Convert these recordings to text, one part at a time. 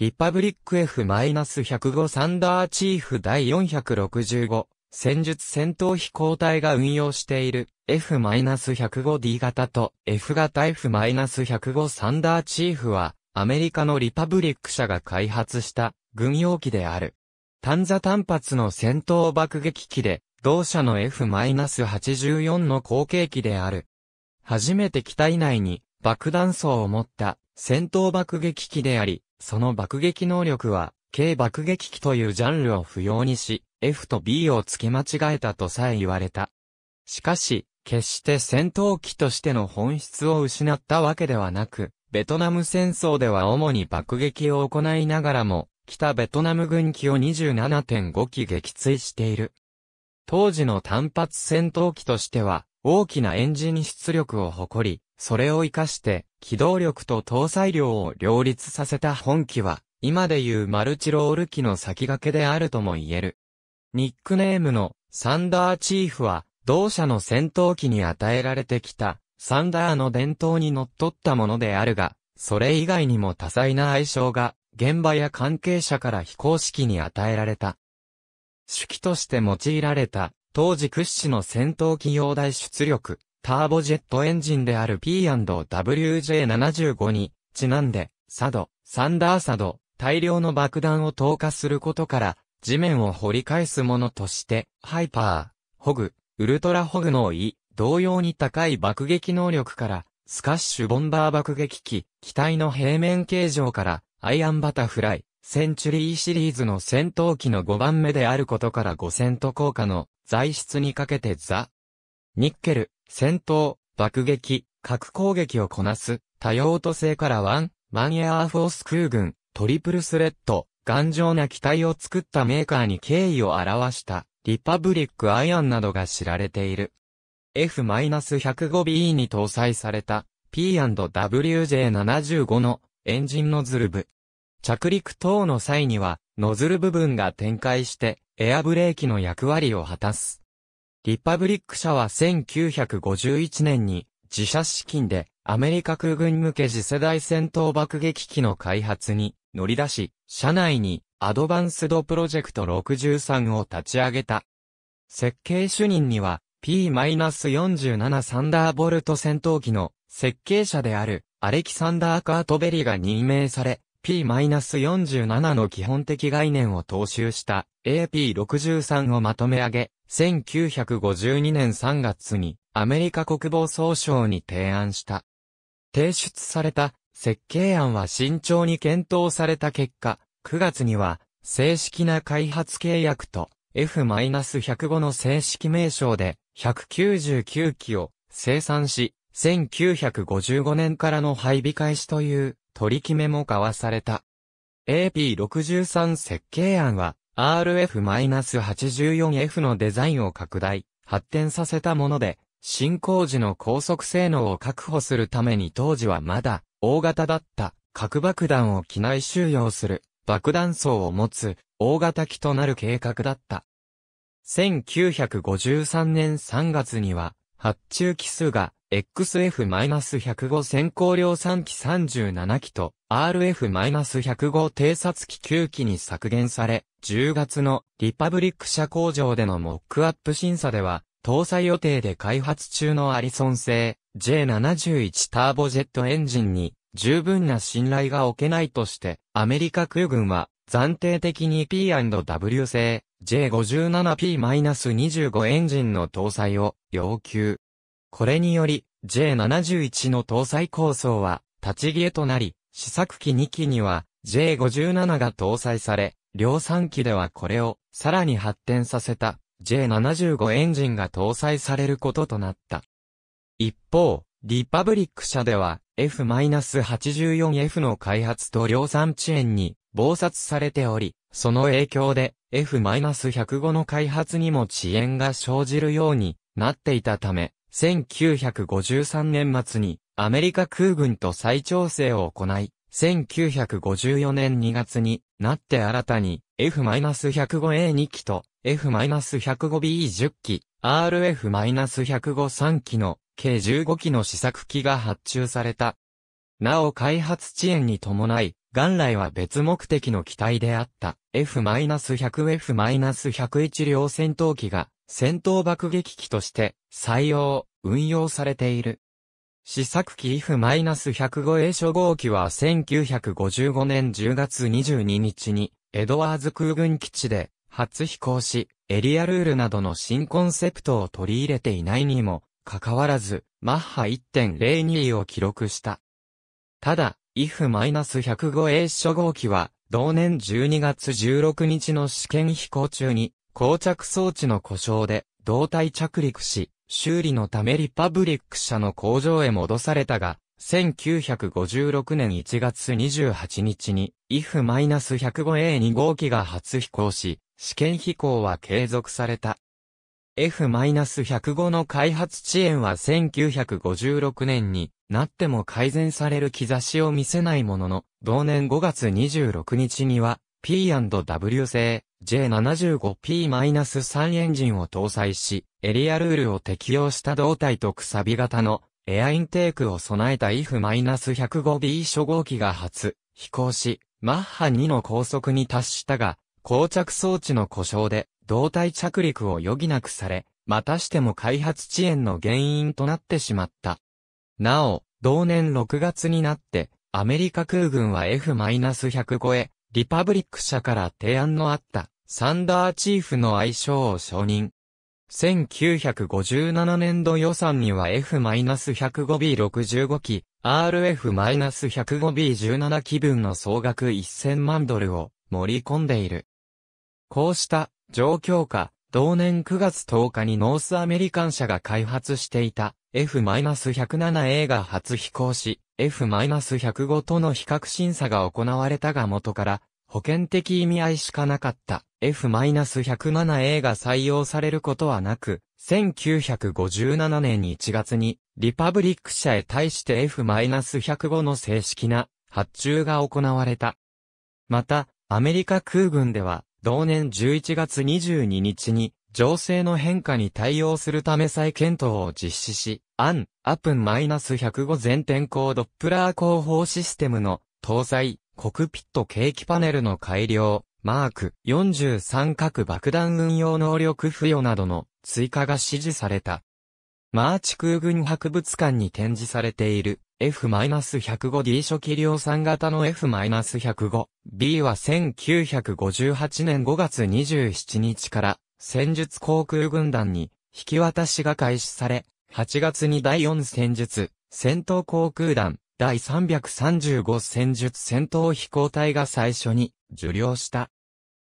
リパブリック F-105 サンダーチーフ第465戦術戦闘飛行隊が運用している F-105D 型と F 型 F-105 サンダーチーフはアメリカのリパブリック社が開発した軍用機である。単座単発の戦闘爆撃機で同社の F-84 の後継機である。初めて機体内に爆弾層を持った戦闘爆撃機であり、その爆撃能力は、軽爆撃機というジャンルを不要にし、F と B を付け間違えたとさえ言われた。しかし、決して戦闘機としての本質を失ったわけではなく、ベトナム戦争では主に爆撃を行いながらも、北ベトナム軍機を27.5機撃墜している。当時の単発戦闘機としては、大きなエンジン出力を誇り、それを活かして、機動力と搭載量を両立させた本機は、今でいうマルチロール機の先駆けであるとも言える。ニックネームのサンダーチーフは、同社の戦闘機に与えられてきた、サンダーの伝統に則っったものであるが、それ以外にも多彩な愛称が、現場や関係者から非公式に与えられた。手記として用いられた、当時屈指の戦闘機用大出力、ターボジェットエンジンである P&WJ75 に、ちなんで、サド、サンダーサド、大量の爆弾を投下することから、地面を掘り返すものとして、ハイパー、ホグ、ウルトラホグの E、同様に高い爆撃能力から、スカッシュボンバー爆撃機、機体の平面形状から、アイアンバタフライ、センチュリーシリーズの戦闘機の5番目であることから5 0 0 0と効果の、材質にかけてザ・ニッケル、戦闘、爆撃、核攻撃をこなす、多用途性からワン、マンエアーフォース空軍、トリプルスレッド、頑丈な機体を作ったメーカーに敬意を表した、リパブリックアイアンなどが知られている。F-105B に搭載された P&WJ75 のエンジンノズル部。着陸等の際にはノズル部分が展開してエアブレーキの役割を果たす。リパブリック社は1951年に自社資金でアメリカ空軍向け次世代戦闘爆撃機の開発に乗り出し、社内にアドバンスドプロジェクト63を立ち上げた。設計主任には P-47 サンダーボルト戦闘機の設計者であるアレキサンダー・カートベリが任命され、P-47 の基本的概念を踏襲した AP63 をまとめ上げ、1952年3月にアメリカ国防総省に提案した。提出された設計案は慎重に検討された結果、9月には正式な開発契約と F-105 の正式名称で199機を生産し、1955年からの配備開始という取り決めも交わされた。AP63 設計案は RF-84F のデザインを拡大、発展させたもので、進行時の高速性能を確保するために当時はまだ、大型だった核爆弾を機内収容する爆弾層を持つ大型機となる計画だった。1953年3月には、発注機数が XF-105 先行量産機37機と RF-105 偵察機9機に削減され、10月のリパブリック社工場でのモックアップ審査では、搭載予定で開発中のアリソン製 J71 ターボジェットエンジンに十分な信頼が置けないとして、アメリカ空軍は暫定的に P&W 製 J57P-25 エンジンの搭載を要求。これにより J71 の搭載構想は立ち消えとなり、試作機2機には J57 が搭載され、量産機ではこれをさらに発展させた J75 エンジンが搭載されることとなった。一方、リパブリック社では F-84F の開発と量産遅延に暴殺されており、その影響で F-105 の開発にも遅延が生じるようになっていたため、1953年末にアメリカ空軍と再調整を行い、1954年2月になって新たに F-105A2 機と F-105B10 機、RF-105-3 機の計15機の試作機が発注された。なお開発遅延に伴い、元来は別目的の機体であった F-100F-101 両戦闘機が戦闘爆撃機として採用、運用されている。試作機 F-105A 初号機は1955年10月22日に、エドワーズ空軍基地で初飛行し、エリアルールなどの新コンセプトを取り入れていないにも、かかわらず、マッハ1.02を記録した。ただ、IF-105A 初号機は、同年12月16日の試験飛行中に、降着装置の故障で、胴体着陸し、修理のためリパブリック社の工場へ戻されたが、1956年1月28日に F-105A2 号機が初飛行し、試験飛行は継続された。F-105 の開発遅延は1956年になっても改善される兆しを見せないものの、同年5月26日には P&W 製 J75P-3 エンジンを搭載し、エリアルールを適用した胴体とくさび型のエアインテークを備えた IF-105B 初号機が初飛行し、マッハ2の高速に達したが、膠着装置の故障で胴体着陸を余儀なくされ、またしても開発遅延の原因となってしまった。なお、同年6月になって、アメリカ空軍は F-105 へ、リパブリック社から提案のあった、サンダーチーフの愛称を承認。1957年度予算には F-105B65 機、RF-105B17 機分の総額1000万ドルを盛り込んでいる。こうした状況下、同年9月10日にノースアメリカン社が開発していた F-107A が初飛行し、F-105 との比較審査が行われたが元から保険的意味合いしかなかった F-107A が採用されることはなく、1957年1月にリパブリック社へ対して F-105 の正式な発注が行われた。また、アメリカ空軍では同年11月22日に情勢の変化に対応するため再検討を実施し、アン、アプン -105 全天候ドップラー広報システムの搭載、コクピット景気パネルの改良、マーク43核爆弾運用能力付与などの追加が指示された。マーチ空軍博物館に展示されている F-105D 初期量産型の F-105B は1958年5月27日から戦術航空軍団に引き渡しが開始され、8月に第4戦術戦闘航空団第335戦術戦闘飛行隊が最初に受領した。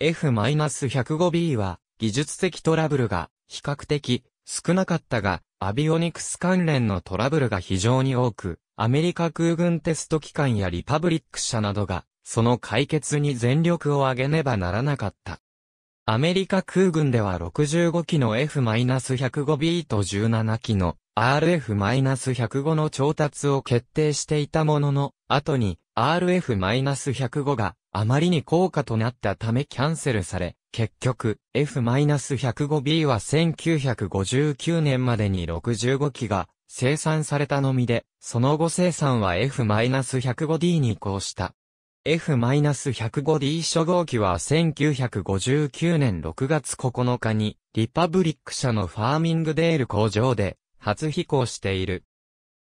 F-105B は技術的トラブルが比較的少なかったが、アビオニクス関連のトラブルが非常に多く、アメリカ空軍テスト機関やリパブリック社などが、その解決に全力を挙げねばならなかった。アメリカ空軍では65機の F-105B と17機の RF-105 の調達を決定していたものの、後に RF-105 があまりに高価となったためキャンセルされ、結局 F-105B は1959年までに65機が生産されたのみで、その後生産は F-105D に移行した。F-105D 初号機は1959年6月9日にリパブリック社のファーミングデール工場で初飛行している。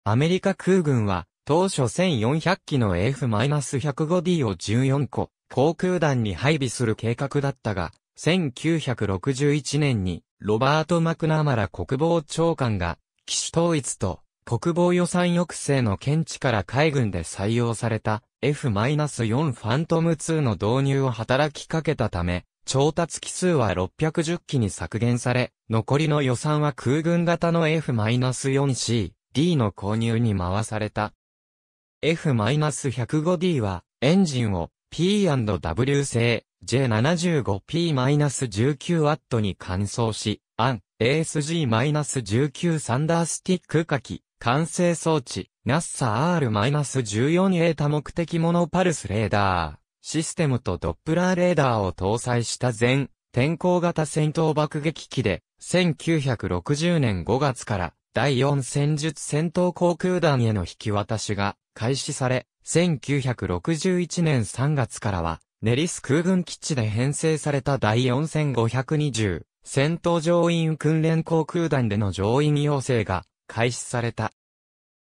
アメリカ空軍は当初1400機の F-105D を14個航空団に配備する計画だったが、1961年にロバート・マクナーマラ国防長官が機種統一と国防予算抑制の検知から海軍で採用された F-4 ファントム2の導入を働きかけたため、調達機数は610機に削減され、残りの予算は空軍型の F-4C、D の購入に回された。F-105D は、エンジンを P&W 製 J75P-19W に換装し、アン ASG-19 サンダースティック火器完成装置、NASA R-14A 多目的モノパルスレーダー、システムとドップラーレーダーを搭載した全天候型戦闘爆撃機で、1960年5月から第4戦術戦闘航空団への引き渡しが開始され、1961年3月からは、ネリス空軍基地で編成された第4520戦闘乗員訓練航空団での乗員要請が開始された。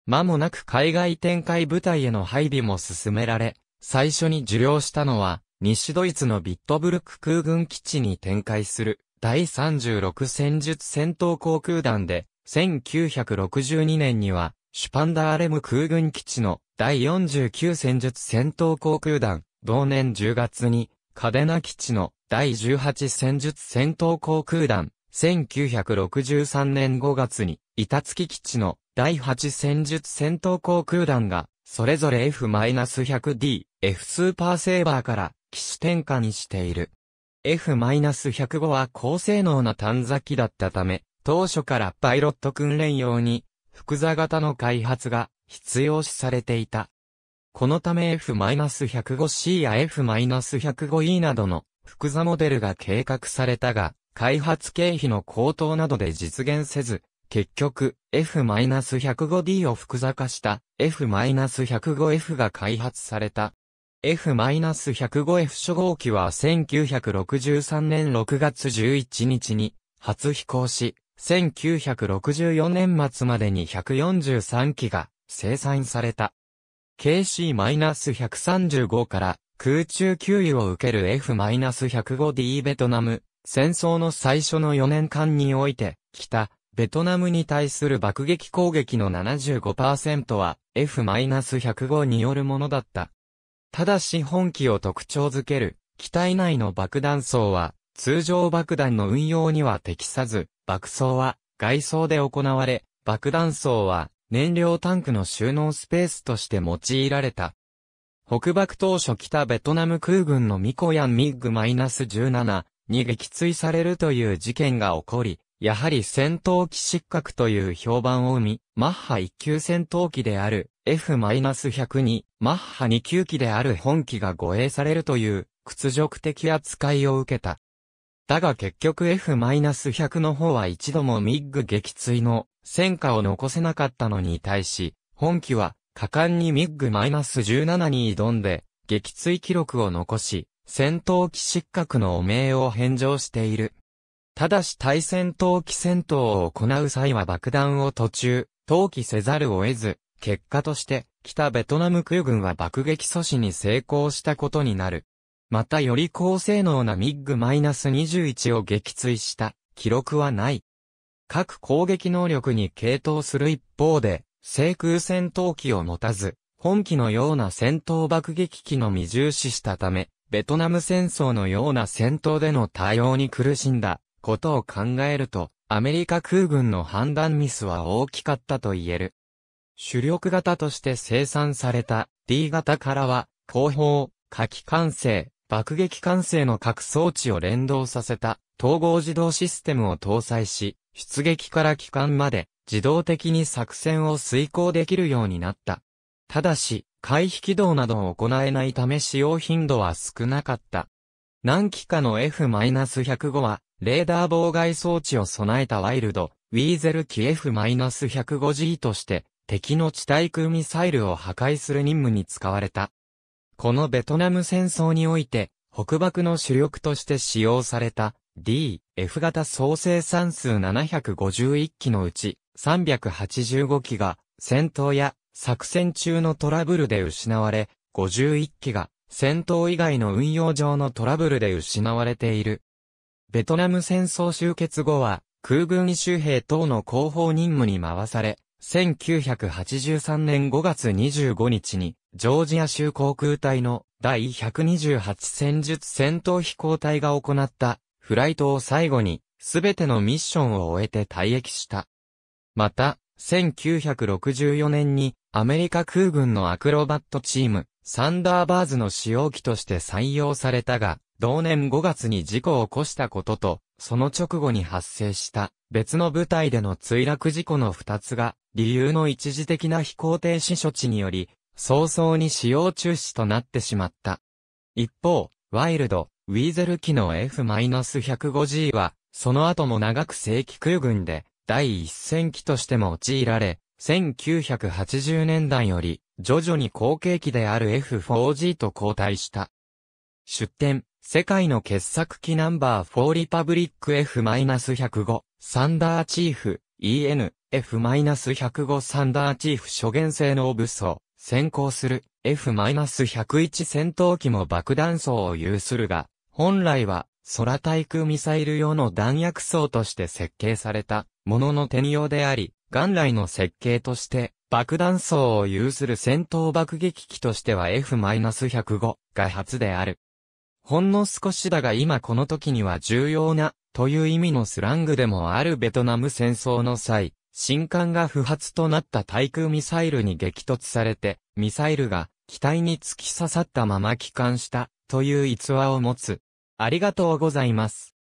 間もなく海外展開部隊への配備も進められ、最初に受領したのは、西ドイツのビットブルク空軍基地に展開する第36戦術戦闘航空団で、1962年には、シュパンダーレム空軍基地の第49戦術戦闘航空団、同年10月に、カデナ基地の第18戦術戦闘航空団、1963年5月に、板付基地の第8戦術戦闘航空団が、それぞれ F-100D、F スーパーセーバーから機種転換にしている。F-105 は高性能な短座機だったため、当初からパイロット訓練用に、複座型の開発が必要視されていた。このため F-105C や F-105E などの複座モデルが計画されたが、開発経費の高騰などで実現せず、結局 F-105D を複雑化した F-105F が開発された。F-105F 初号機は1963年6月11日に初飛行し、1964年末までに143機が生産された。KC-135 から空中給油を受ける F-105D ベトナム戦争の最初の4年間において、北、ベトナムに対する爆撃攻撃の75%は F-105 によるものだった。ただし本機を特徴づける、機体内の爆弾層は、通常爆弾の運用には適さず、爆装は外装で行われ、爆弾層は燃料タンクの収納スペースとして用いられた。北爆当初北ベトナム空軍のミコヤンミッグ -17 に撃墜されるという事件が起こり、やはり戦闘機失格という評判を生み、マッハ1級戦闘機である F-100 に、マッハ2級機である本機が護衛されるという屈辱的扱いを受けた。だが結局 F-100 の方は一度もミッグ撃墜の戦果を残せなかったのに対し、本機は果敢にミッグ -17 に挑んで撃墜記録を残し、戦闘機失格の汚名を返上している。ただし対戦闘機戦闘を行う際は爆弾を途中、投棄せざるを得ず、結果として、北ベトナム空軍は爆撃阻止に成功したことになる。またより高性能なミッグ -21 を撃墜した記録はない。各攻撃能力に傾倒する一方で、制空戦闘機を持たず、本機のような戦闘爆撃機の未重視したため、ベトナム戦争のような戦闘での対応に苦しんだことを考えると、アメリカ空軍の判断ミスは大きかったと言える。主力型として生産された D 型からは、後方、火器管制、爆撃管制の各装置を連動させた統合自動システムを搭載し、出撃から機関まで自動的に作戦を遂行できるようになった。ただし、回避軌道などを行えないため使用頻度は少なかった。何機かの F-105 は、レーダー妨害装置を備えたワイルド、ウィーゼル機 F-105G として、敵の地対空ミサイルを破壊する任務に使われた。このベトナム戦争において、北爆の主力として使用された D、F 型総生産数751機のうち385機が戦闘や作戦中のトラブルで失われ、51機が戦闘以外の運用上のトラブルで失われている。ベトナム戦争終結後は、空軍異周兵等の広報任務に回され、1983年5月25日に、ジョージア州航空隊の第128戦術戦闘飛行隊が行ったフライトを最後に、すべてのミッションを終えて退役した。また、1964年にアメリカ空軍のアクロバットチーム、サンダーバーズの使用機として採用されたが、同年5月に事故を起こしたことと、その直後に発生した別の部隊での墜落事故の2つが、理由の一時的な飛行停止処置により、早々に使用中止となってしまった。一方、ワイルド、ウィーゼル機の F-150G は、その後も長く正規空軍で第一戦期としても用いられ、1980年代より、徐々に後継機である F4G と交代した。出展、世界の傑作機ナンバー4リパブリック F-105、サンダーチーフ、EN、F-105 サンダーチーフ初元性能武装、先行する F-101 戦闘機も爆弾層を有するが、本来は空対空ミサイル用の弾薬層として設計されたものの転用であり、元来の設計として爆弾層を有する戦闘爆撃機としては F-105 が初である。ほんの少しだが今この時には重要なという意味のスラングでもあるベトナム戦争の際、新艦が不発となった対空ミサイルに激突されて、ミサイルが機体に突き刺さったまま帰還したという逸話を持つありがとうございます。